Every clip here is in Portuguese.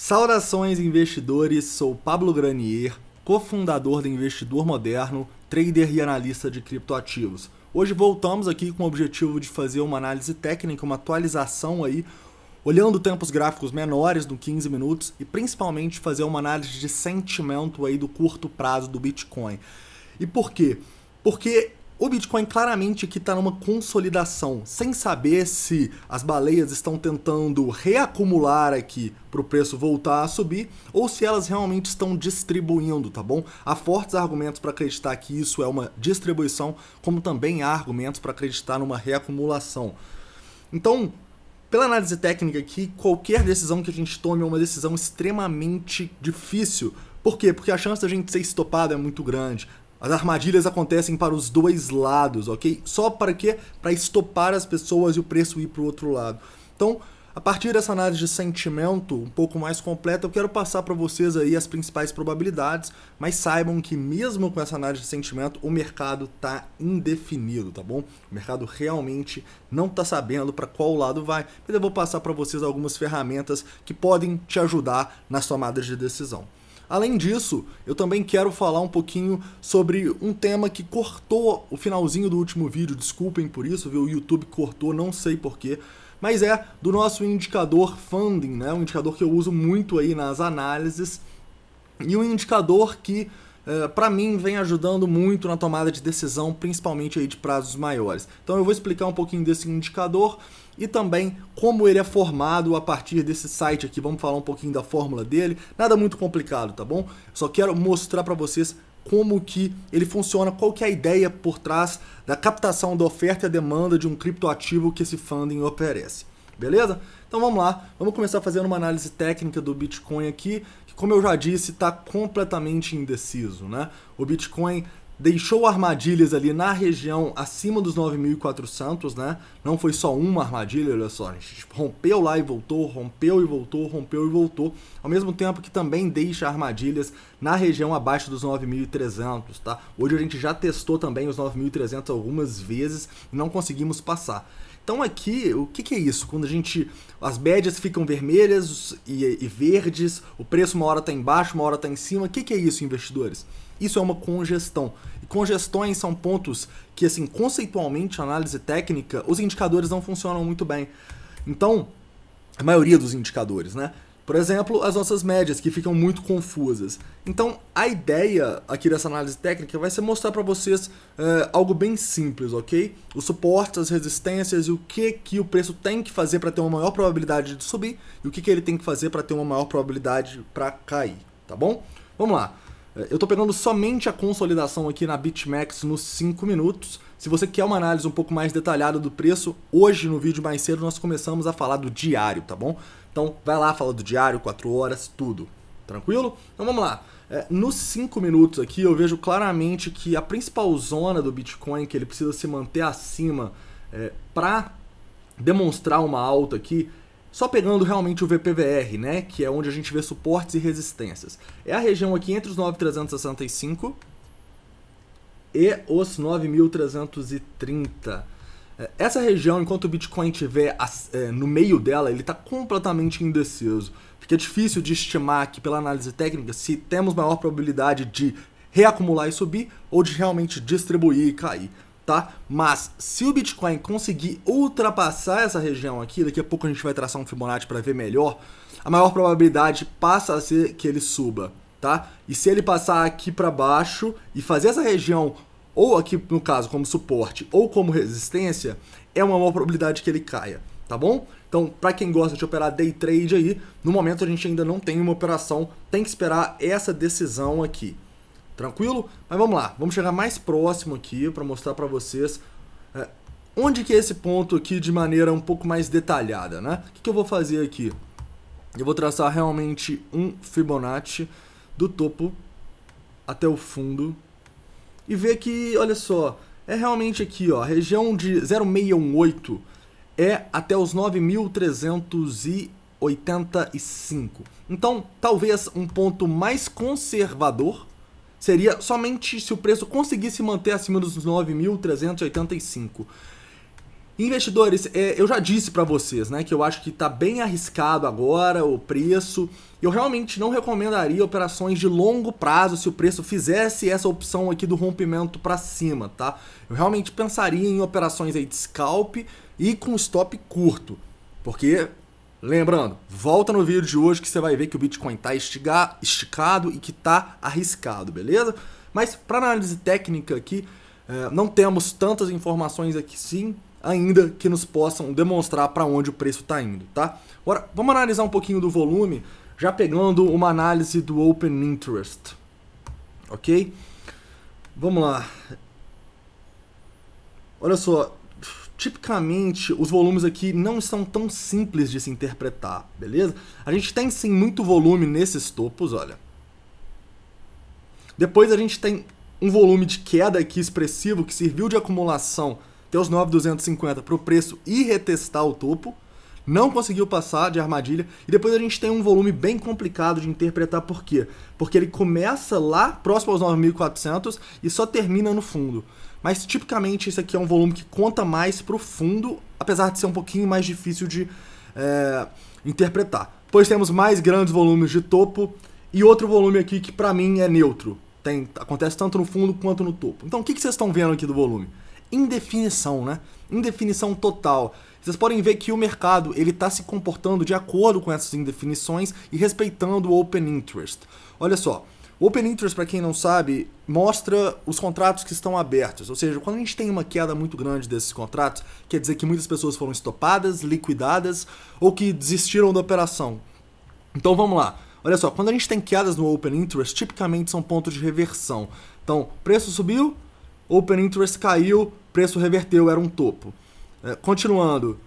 Saudações investidores, sou Pablo Granier, cofundador do Investidor Moderno, trader e analista de criptoativos. Hoje voltamos aqui com o objetivo de fazer uma análise técnica, uma atualização aí, olhando tempos gráficos menores do 15 minutos e principalmente fazer uma análise de sentimento aí do curto prazo do Bitcoin. E por quê? Porque o Bitcoin claramente que está numa consolidação, sem saber se as baleias estão tentando reacumular aqui para o preço voltar a subir ou se elas realmente estão distribuindo, tá bom? Há fortes argumentos para acreditar que isso é uma distribuição, como também há argumentos para acreditar numa reacumulação. Então, pela análise técnica aqui, qualquer decisão que a gente tome é uma decisão extremamente difícil. Por quê? Porque a chance da gente ser estopado é muito grande. As armadilhas acontecem para os dois lados, ok? Só para quê? Para estopar as pessoas e o preço ir para o outro lado. Então, a partir dessa análise de sentimento um pouco mais completa, eu quero passar para vocês aí as principais probabilidades, mas saibam que mesmo com essa análise de sentimento, o mercado está indefinido, tá bom? O mercado realmente não está sabendo para qual lado vai, mas eu vou passar para vocês algumas ferramentas que podem te ajudar nas tomadas de decisão. Além disso, eu também quero falar um pouquinho sobre um tema que cortou o finalzinho do último vídeo, desculpem por isso, viu? O YouTube cortou, não sei porquê mas é do nosso indicador funding, né? um indicador que eu uso muito aí nas análises e um indicador que, eh, para mim, vem ajudando muito na tomada de decisão, principalmente aí de prazos maiores. Então eu vou explicar um pouquinho desse indicador e também como ele é formado a partir desse site aqui. Vamos falar um pouquinho da fórmula dele. Nada muito complicado, tá bom? Só quero mostrar para vocês como que ele funciona, qual que é a ideia por trás da captação da oferta e a demanda de um criptoativo que esse funding oferece. Beleza? Então vamos lá, vamos começar fazendo uma análise técnica do Bitcoin aqui, que como eu já disse, está completamente indeciso, né? O Bitcoin deixou armadilhas ali na região acima dos 9.400, né? Não foi só uma armadilha, olha só, a gente tipo, rompeu lá e voltou, rompeu e voltou, rompeu e voltou, ao mesmo tempo que também deixa armadilhas na região abaixo dos 9.300, tá? Hoje a gente já testou também os 9.300 algumas vezes e não conseguimos passar. Então aqui, o que, que, é isso? Quando a gente. As médias ficam vermelhas e, e verdes, o preço uma hora está embaixo, uma hora está em cima. O que, que é isso, investidores? Isso é uma congestão. E congestões são pontos que, assim, conceitualmente, análise técnica, os indicadores não funcionam muito bem. Então, a maioria dos indicadores, né? Por exemplo, as nossas médias, que ficam muito confusas. Então, a ideia aqui dessa análise técnica vai ser mostrar para vocês é, algo bem simples, ok? Os suportes, as resistências e o que, que o preço tem que fazer para ter uma maior probabilidade de subir e o que, que ele tem que fazer para ter uma maior probabilidade para cair, tá bom? Vamos lá. Eu estou pegando somente a consolidação aqui na BitMEX nos 5 minutos. Se você quer uma análise um pouco mais detalhada do preço, hoje no vídeo mais cedo nós começamos a falar do diário, tá bom? Então vai lá, fala do diário, 4 horas, tudo. Tranquilo? Então vamos lá. É, nos 5 minutos aqui eu vejo claramente que a principal zona do Bitcoin que ele precisa se manter acima é, para demonstrar uma alta aqui só pegando realmente o VPVR, né, que é onde a gente vê suportes e resistências. É a região aqui entre os 9.365 e os 9.330. É, essa região, enquanto o Bitcoin estiver é, no meio dela, ele está completamente indeciso. Fica é difícil de estimar aqui pela análise técnica se temos maior probabilidade de reacumular e subir ou de realmente distribuir e cair tá? Mas se o Bitcoin conseguir ultrapassar essa região aqui, daqui a pouco a gente vai traçar um Fibonacci para ver melhor, a maior probabilidade passa a ser que ele suba, tá? E se ele passar aqui para baixo e fazer essa região ou aqui no caso como suporte ou como resistência, é uma maior probabilidade que ele caia, tá bom? Então, para quem gosta de operar day trade aí, no momento a gente ainda não tem uma operação, tem que esperar essa decisão aqui. Tranquilo? Mas vamos lá, vamos chegar mais próximo aqui para mostrar para vocês é, onde que é esse ponto aqui de maneira um pouco mais detalhada, né? O que, que eu vou fazer aqui? Eu vou traçar realmente um Fibonacci do topo até o fundo e ver que, olha só, é realmente aqui, ó, a região de 0618 é até os 9.385. Então, talvez um ponto mais conservador Seria somente se o preço conseguisse manter acima dos 9.385. Investidores, é, eu já disse para vocês, né, que eu acho que está bem arriscado agora o preço. Eu realmente não recomendaria operações de longo prazo se o preço fizesse essa opção aqui do rompimento para cima, tá? Eu realmente pensaria em operações aí de scalp e com stop curto, porque Lembrando, volta no vídeo de hoje que você vai ver que o Bitcoin tá está esticado e que está arriscado, beleza? Mas para análise técnica aqui, é, não temos tantas informações aqui sim, ainda que nos possam demonstrar para onde o preço está indo, tá? Agora, vamos analisar um pouquinho do volume, já pegando uma análise do Open Interest, ok? Vamos lá. Olha só, tipicamente os volumes aqui não são tão simples de se interpretar, beleza? A gente tem sim muito volume nesses topos, olha. Depois a gente tem um volume de queda aqui expressivo que serviu de acumulação até os 9,250 para o preço e retestar o topo não conseguiu passar de armadilha. E depois a gente tem um volume bem complicado de interpretar por quê. Porque ele começa lá, próximo aos 9.400, e só termina no fundo. Mas tipicamente esse aqui é um volume que conta mais pro fundo, apesar de ser um pouquinho mais difícil de é, interpretar. Pois temos mais grandes volumes de topo e outro volume aqui que para mim é neutro. Tem, acontece tanto no fundo quanto no topo. Então o que, que vocês estão vendo aqui do volume? indefinição, né? Indefinição total. Vocês podem ver que o mercado ele está se comportando de acordo com essas indefinições e respeitando o open interest. Olha só, o Open Interest, para quem não sabe, mostra os contratos que estão abertos. Ou seja, quando a gente tem uma queda muito grande desses contratos, quer dizer que muitas pessoas foram estopadas, liquidadas ou que desistiram da operação. Então vamos lá. Olha só, quando a gente tem quedas no Open Interest, tipicamente são pontos de reversão. Então, preço subiu, Open Interest caiu, preço reverteu, era um topo. É, continuando,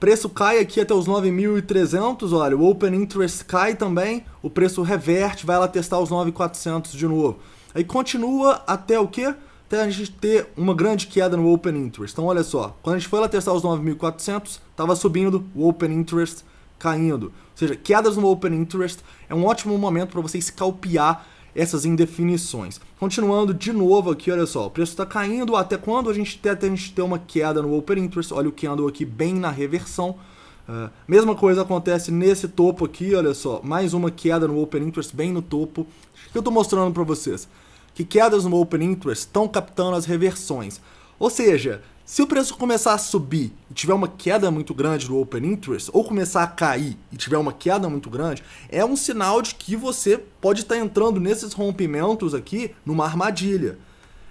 preço cai aqui até os 9.300, olha, o Open Interest cai também, o preço reverte, vai lá testar os 9.400 de novo. Aí continua até o quê? Até a gente ter uma grande queda no Open Interest. Então, olha só, quando a gente foi lá testar os 9.400, estava subindo, o Open Interest caindo. Ou seja, quedas no Open Interest é um ótimo momento para você escalpear essas indefinições. Continuando de novo aqui, olha só, o preço está caindo até quando a gente ter, até a gente ter uma queda no open interest, olha o candle aqui bem na reversão. Uh, mesma coisa acontece nesse topo aqui, olha só, mais uma queda no open interest bem no topo. O que eu estou mostrando para vocês? Que quedas no open interest estão captando as reversões. Ou seja, se o preço começar a subir e tiver uma queda muito grande do open interest, ou começar a cair e tiver uma queda muito grande, é um sinal de que você pode estar tá entrando nesses rompimentos aqui numa armadilha.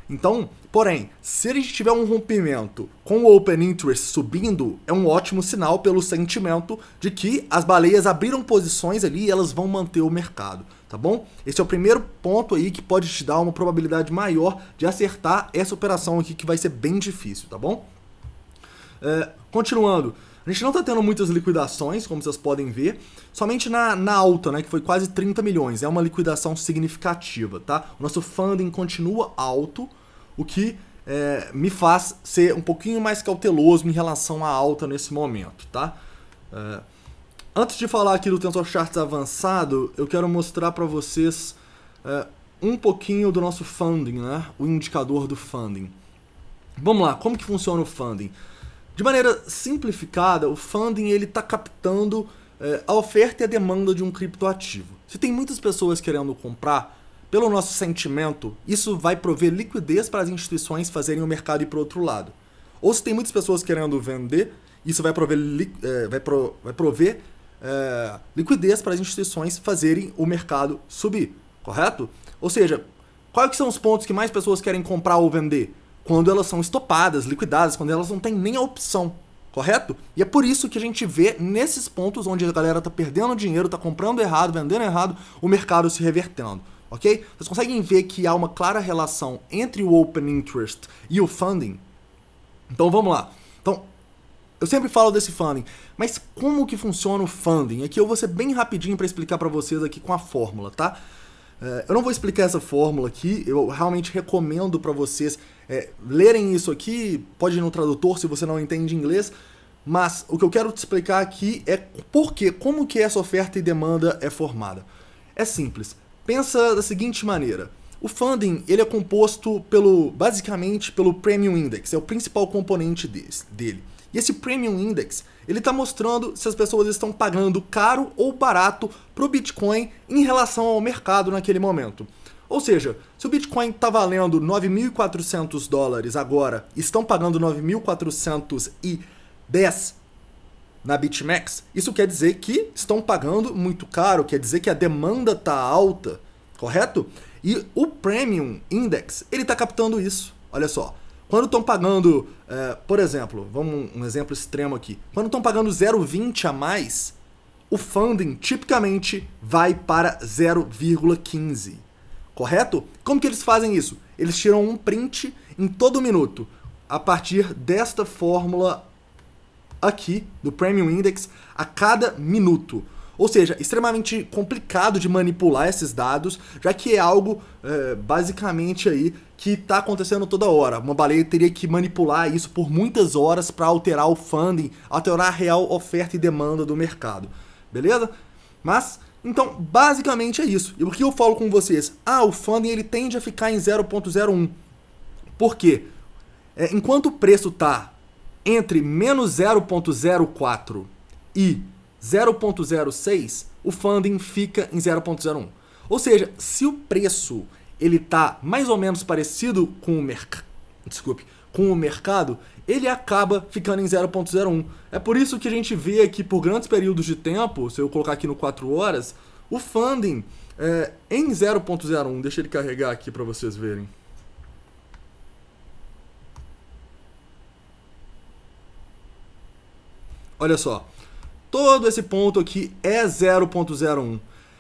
Então, porém, se a gente tiver um rompimento com o open interest subindo, é um ótimo sinal pelo sentimento de que as baleias abriram posições ali e elas vão manter o mercado tá bom? Esse é o primeiro ponto aí que pode te dar uma probabilidade maior de acertar essa operação aqui, que vai ser bem difícil, tá bom? É, continuando, a gente não está tendo muitas liquidações, como vocês podem ver, somente na, na alta, né, que foi quase 30 milhões, é uma liquidação significativa, tá? O nosso funding continua alto, o que é, me faz ser um pouquinho mais cauteloso em relação à alta nesse momento, tá? É, Antes de falar aqui do Tensor Charts avançado, eu quero mostrar para vocês é, um pouquinho do nosso funding, né? o indicador do funding. Vamos lá, como que funciona o funding? De maneira simplificada, o funding ele está captando é, a oferta e a demanda de um criptoativo. Se tem muitas pessoas querendo comprar, pelo nosso sentimento, isso vai prover liquidez para as instituições fazerem o mercado ir para o outro lado. Ou se tem muitas pessoas querendo vender, isso vai prover, é, vai, pro, vai prover é, liquidez para as instituições fazerem o mercado subir, correto? Ou seja, quais são os pontos que mais pessoas querem comprar ou vender? Quando elas são estopadas, liquidadas, quando elas não têm nem a opção, correto? E é por isso que a gente vê nesses pontos onde a galera está perdendo dinheiro, está comprando errado, vendendo errado, o mercado se revertendo ok? Vocês conseguem ver que há uma clara relação entre o open interest e o funding? Então vamos lá. Eu sempre falo desse funding, mas como que funciona o funding? Aqui eu vou ser bem rapidinho para explicar para vocês aqui com a fórmula, tá? Eh, eu não vou explicar essa fórmula aqui, eu realmente recomendo para vocês é, lerem isso aqui, pode ir no tradutor se você não entende inglês, mas o que eu quero te explicar aqui é por quê, como que essa oferta e demanda é formada. É simples, pensa da seguinte maneira, o funding ele é composto pelo basicamente pelo Premium Index, é o principal componente desse, dele. E esse Premium Index, ele está mostrando se as pessoas estão pagando caro ou barato para o Bitcoin em relação ao mercado naquele momento. Ou seja, se o Bitcoin está valendo 9.400 dólares agora, estão pagando 9.410 na BitMEX, isso quer dizer que estão pagando muito caro, quer dizer que a demanda está alta, correto? E o Premium Index, ele está captando isso. Olha só, quando estão pagando, é, por exemplo, vamos um exemplo extremo aqui. Quando estão pagando 0,20 a mais, o funding tipicamente vai para 0,15. Correto? Como que eles fazem isso? Eles tiram um print em todo minuto a partir desta fórmula aqui do Premium Index a cada minuto. Ou seja, extremamente complicado de manipular esses dados, já que é algo é, basicamente aí que está acontecendo toda hora. Uma baleia teria que manipular isso por muitas horas para alterar o funding, alterar a real oferta e demanda do mercado. Beleza? Mas então, basicamente é isso. E o que eu falo com vocês? Ah, o funding ele tende a ficar em 0.01. Por quê? É, enquanto o preço está entre menos 0.04 e 0,06, o funding fica em 0,01. Ou seja, se o preço ele tá mais ou menos parecido com o mercado, desculpe, com o mercado, ele acaba ficando em 0.01. É por isso que a gente vê aqui por grandes períodos de tempo, se eu colocar aqui no 4 horas, o funding é, em 0.01. Deixa ele carregar aqui para vocês verem. Olha só, todo esse ponto aqui é 0.01.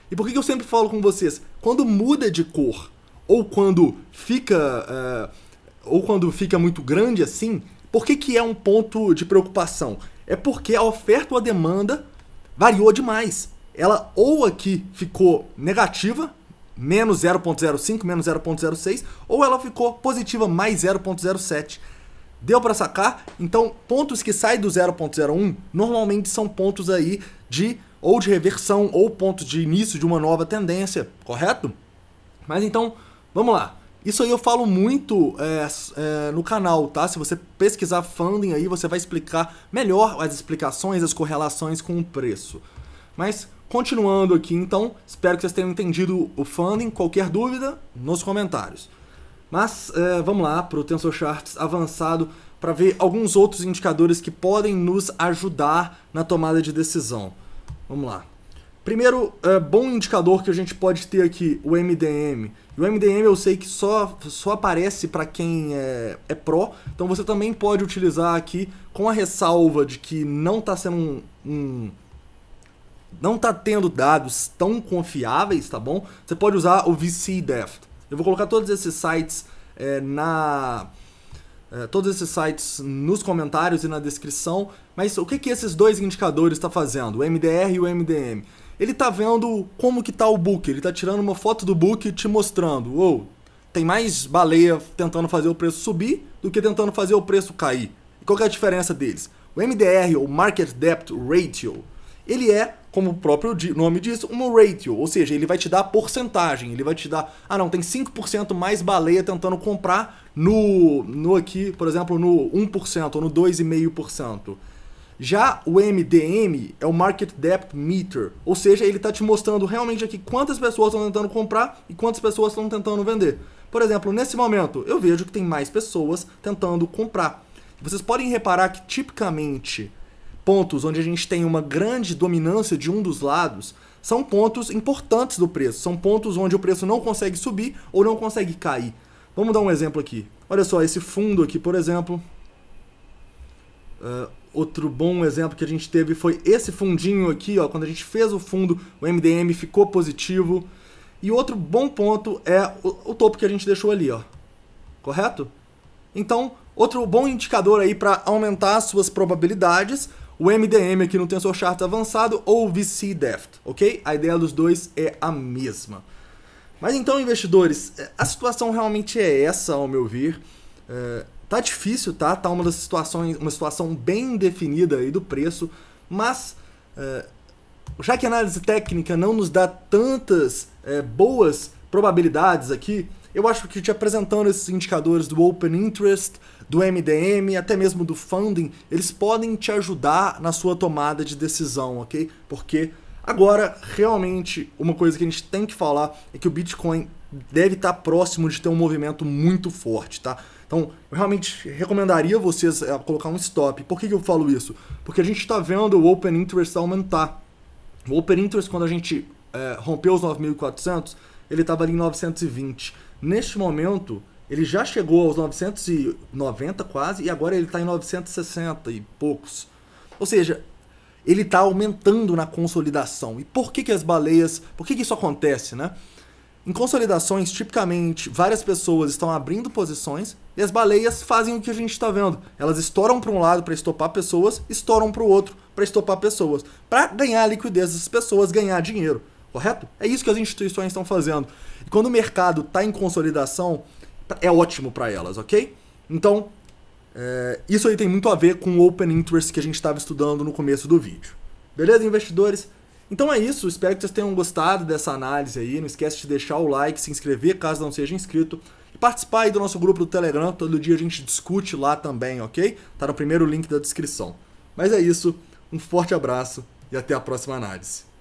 E por que, eu sempre falo com vocês? Quando muda de cor, ou quando fica. Uh, ou quando fica muito grande assim, por que, que é um ponto de preocupação? É porque a oferta ou a demanda variou demais. Ela ou aqui ficou negativa, menos 0.05, menos 0.06, ou ela ficou positiva, mais 0.07. Deu para sacar? Então, pontos que saem do 0.01 normalmente são pontos aí de ou de reversão ou pontos de início de uma nova tendência, correto? Mas então, vamos lá. Isso aí eu falo muito é, é, no canal, tá? Se você pesquisar funding aí, você vai explicar melhor as explicações, as correlações com o preço. Mas continuando aqui, então, espero que vocês tenham entendido o funding. Qualquer dúvida, nos comentários. Mas é, vamos lá para o Tensor Charts avançado para ver alguns outros indicadores que podem nos ajudar na tomada de decisão. Vamos lá. Primeiro, é, bom indicador que a gente pode ter aqui, o MDM. E o MDM eu sei que só, só aparece para quem é, é pró, então você também pode utilizar aqui com a ressalva de que não está sendo um, um não está tendo dados tão confiáveis, tá bom? Você pode usar o VC eu vou colocar todos esses sites é, na. É, todos esses sites nos comentários e na descrição. Mas o que, que esses dois indicadores estão tá fazendo, o MDR e o MDM? Ele está vendo como que está o book, ele está tirando uma foto do book e te mostrando, ou tem mais baleia tentando fazer o preço subir do que tentando fazer o preço cair. E qual é a diferença deles? O MDR, ou Market Debt Ratio, ele é como o próprio nome diz, um ratio, ou seja, ele vai te dar a porcentagem, ele vai te dar, ah não, tem 5% mais baleia tentando comprar no, no aqui, por exemplo, no 1% ou no 2,5%. Já o MDM é o Market Depth Meter, ou seja, ele está te mostrando realmente aqui quantas pessoas estão tentando comprar e quantas pessoas estão tentando vender. Por exemplo, nesse momento, eu vejo que tem mais pessoas tentando comprar. Vocês podem reparar que tipicamente pontos onde a gente tem uma grande dominância de um dos lados são pontos importantes do preço, são pontos onde o preço não consegue subir ou não consegue cair. Vamos dar um exemplo aqui. Olha só, esse fundo aqui, por exemplo. Uh, outro bom exemplo que a gente teve foi esse fundinho aqui, ó. Quando a gente fez o fundo, o MDM ficou positivo. E outro bom ponto é o, o topo que a gente deixou ali, ó. Correto? Então, outro bom indicador aí para aumentar as suas probabilidades o MDM aqui no TensorShaft avançado ou VC Deft, ok? A ideia dos dois é a mesma. Mas então, investidores, é, a situação realmente é essa, ao meu ver. É, tá difícil, tá? Tá uma das situações, uma situação bem definida aí do preço, mas é, já que a análise técnica não nos dá tantas é, boas probabilidades aqui, eu acho que te apresentando esses indicadores do Open Interest, do MDM, até mesmo do funding, eles podem te ajudar na sua tomada de decisão, ok? Porque agora, realmente, uma coisa que a gente tem que falar é que o Bitcoin deve estar próximo de ter um movimento muito forte, tá? Então, eu realmente recomendaria vocês a eh, colocar um stop. Por que, que eu falo isso? Porque a gente está vendo o Open Interest aumentar. O Open Interest, quando a gente é, rompeu os 9.400, ele estava ali em 920. Neste momento, ele já chegou aos 990 quase e agora ele está em 960 e poucos. Ou seja, ele está aumentando na consolidação. E por que, que as baleias. Por que, que isso acontece, né? Em consolidações, tipicamente, várias pessoas estão abrindo posições e as baleias fazem o que a gente está vendo. Elas estouram para um lado para estopar pessoas, estouram para o outro para estopar pessoas, para ganhar liquidez dessas pessoas, ganhar dinheiro correto? É isso que as instituições estão fazendo. E quando o mercado está em consolidação, tá, é ótimo para elas, ok? Então, é, isso aí tem muito a ver com o Open Interest que a gente estava estudando no começo do vídeo. Beleza, investidores? Então é isso, espero que vocês tenham gostado dessa análise aí. Não esquece de deixar o like, se inscrever caso não seja inscrito. E participar aí do nosso grupo do Telegram, todo dia a gente discute lá também, ok? Tá no primeiro link da descrição. Mas é isso, um forte abraço e até a próxima análise.